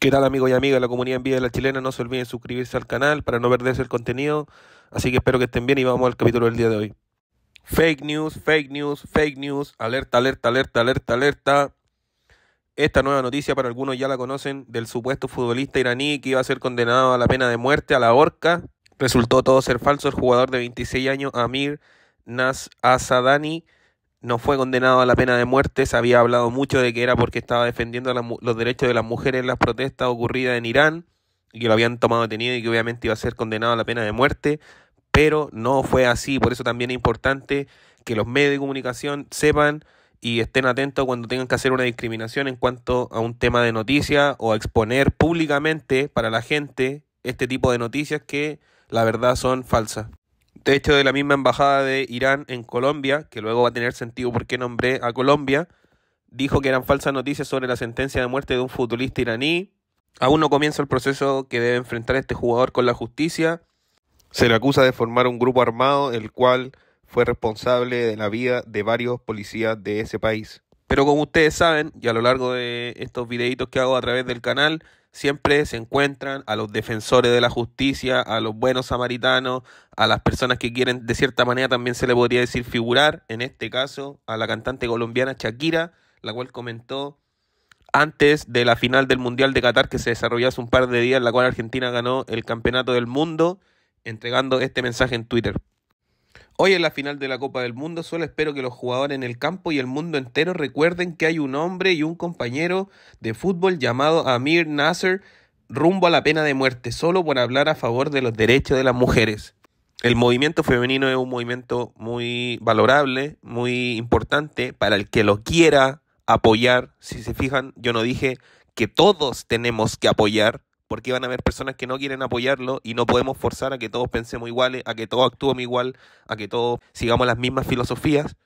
¿Qué tal amigos y amigas de la comunidad en vida de la chilena? No se olviden suscribirse al canal para no perderse el contenido. Así que espero que estén bien y vamos al capítulo del día de hoy. Fake news, fake news, fake news. Alerta, alerta, alerta, alerta, alerta. Esta nueva noticia para algunos ya la conocen del supuesto futbolista iraní que iba a ser condenado a la pena de muerte a la horca. Resultó todo ser falso. El jugador de 26 años, Amir Nas Azadani no fue condenado a la pena de muerte. Se había hablado mucho de que era porque estaba defendiendo los derechos de las mujeres en las protestas ocurridas en Irán y que lo habían tomado detenido y que obviamente iba a ser condenado a la pena de muerte, pero no fue así. Por eso también es importante que los medios de comunicación sepan y estén atentos cuando tengan que hacer una discriminación en cuanto a un tema de noticia o exponer públicamente para la gente este tipo de noticias que la verdad son falsas. De hecho, de la misma embajada de Irán en Colombia, que luego va a tener sentido por qué nombré a Colombia, dijo que eran falsas noticias sobre la sentencia de muerte de un futbolista iraní. Aún no comienza el proceso que debe enfrentar este jugador con la justicia. Se le acusa de formar un grupo armado, el cual fue responsable de la vida de varios policías de ese país. Pero como ustedes saben, y a lo largo de estos videitos que hago a través del canal, siempre se encuentran a los defensores de la justicia, a los buenos samaritanos, a las personas que quieren, de cierta manera también se le podría decir figurar, en este caso a la cantante colombiana Shakira, la cual comentó antes de la final del Mundial de Qatar que se desarrolló hace un par de días, la cual Argentina ganó el Campeonato del Mundo, entregando este mensaje en Twitter. Hoy en la final de la Copa del Mundo solo espero que los jugadores en el campo y el mundo entero recuerden que hay un hombre y un compañero de fútbol llamado Amir Nasser rumbo a la pena de muerte solo por hablar a favor de los derechos de las mujeres. El movimiento femenino es un movimiento muy valorable, muy importante para el que lo quiera apoyar. Si se fijan, yo no dije que todos tenemos que apoyar, porque van a haber personas que no quieren apoyarlo y no podemos forzar a que todos pensemos iguales, a que todos actuemos igual, a que todos sigamos las mismas filosofías.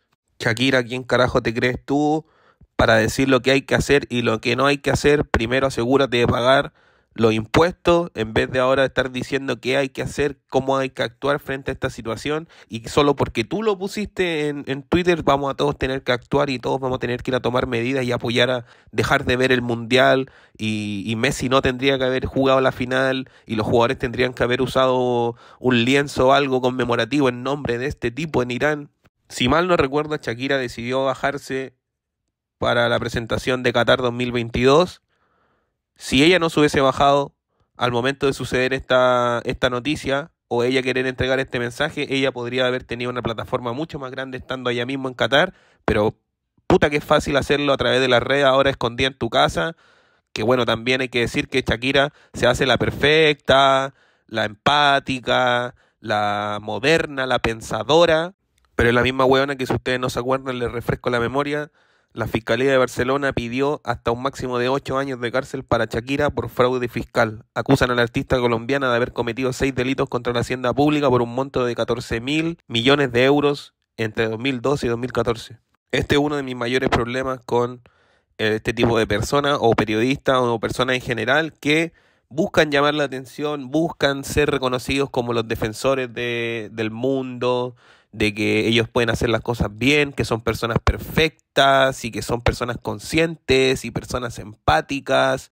Shakira, ¿quién carajo te crees tú para decir lo que hay que hacer y lo que no hay que hacer? Primero asegúrate de pagar los impuestos, en vez de ahora estar diciendo qué hay que hacer, cómo hay que actuar frente a esta situación, y solo porque tú lo pusiste en, Twitter vamos a todos tener que actuar y todos vamos a tener que ir a tomar medidas y apoyar a dejar de ver el Mundial, y, y Messi no tendría que haber jugado la final, y los jugadores tendrían que haber usado un lienzo o algo conmemorativo en nombre de este tipo en Irán. Si mal no recuerdo, Shakira decidió bajarse para la presentación de Qatar 2022 si ella no se hubiese bajado al momento de suceder esta, esta noticia o ella querer entregar este mensaje, ella podría haber tenido una plataforma mucho más grande estando allá mismo en Qatar, pero puta que es fácil hacerlo a través de la red ahora escondida en tu casa, que bueno, también hay que decir que Shakira se hace la perfecta, la empática, la moderna, la pensadora, pero es la misma huevona que si ustedes no se acuerdan, les refresco la memoria, la Fiscalía de Barcelona pidió hasta un máximo de ocho años de cárcel para Shakira por fraude fiscal. Acusan a la artista colombiana de haber cometido seis delitos contra la hacienda pública por un monto de 14 mil millones de euros entre 2012 y 2014. Este es uno de mis mayores problemas con eh, este tipo de personas o periodistas o personas en general que buscan llamar la atención, buscan ser reconocidos como los defensores del mundo, de que ellos pueden hacer las cosas bien, que son personas perfectas y que son personas conscientes y personas empáticas